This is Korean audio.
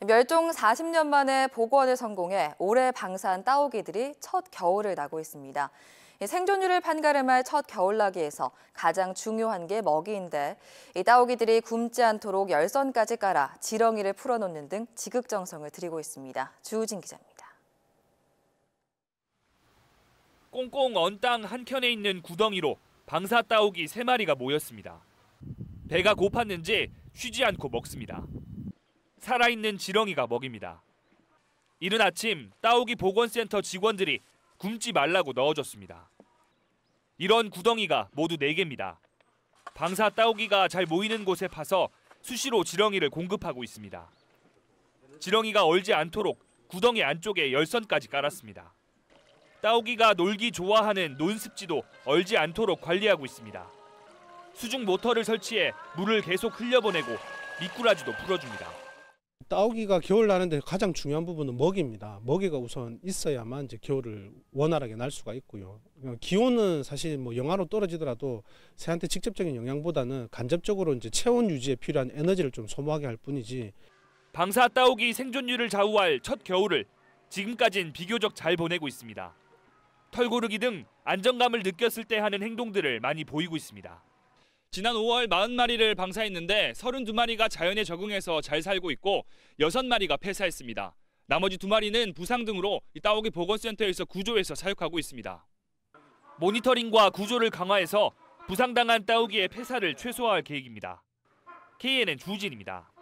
멸종 40년 만에 복원을 성공해 올해 방사한 따오기들이 첫 겨울을 나고 있습니다. 생존율을 판가름할 첫 겨울나기에서 가장 중요한 게 먹이인데 이 따오기들이 굶지 않도록 열선까지 깔아 지렁이를 풀어놓는 등 지극정성을 들이고 있습니다. 주우진 기자입니다. 꽁꽁 언 땅 한켠에 있는 구덩이로 방사 따오기 세마리가 모였습니다. 배가 고팠는지 쉬지 않고 먹습니다. 살아있는 지렁이가 먹입니다. 이른 아침 따오기 보건센터 직원들이 굶지 말라고 넣어줬습니다. 이런 구덩이가 모두 4개입니다. 방사 따오기가 잘 모이는 곳에 파서 수시로 지렁이를 공급하고 있습니다. 지렁이가 얼지 않도록 구덩이 안쪽에 열선까지 깔았습니다. 따오기가 놀기 좋아하는 논습지도 얼지 않도록 관리하고 있습니다. 수중 모터를 설치해 물을 계속 흘려보내고 미꾸라지도 풀어줍니다. 따오기가 겨울 나는데 가장 중요한 부분은 먹이입니다. 먹이가 우선 있어야만 이제 겨울을 원활하게 날 수가 있고요. 어, 기온은 사실 뭐 영하로 떨어지더라도 새한테 직접적인 영향보다는 간접적으로 이제 체온 유지에 필요한 에너지를 좀 소모하게 할 뿐이지. 방사 따오기 생존율을 좌우할 첫 겨울을 지금까지는 비교적 잘 보내고 있습니다. 털고르기 등 안정감을 느꼈을 때 하는 행동들을 많이 보이고 있습니다. 지난 5월 40마리를 방사했는데 32마리가 자연에 적응해서 잘 살고 있고 6마리가 폐사했습니다. 나머지 2마리는 부상 등으로 따오기 보건센터에서 구조해서 사육하고 있습니다. 모니터링과 구조를 강화해서 부상당한 따오기의 폐사를 최소화할 계획입니다. KNN 주진입니다.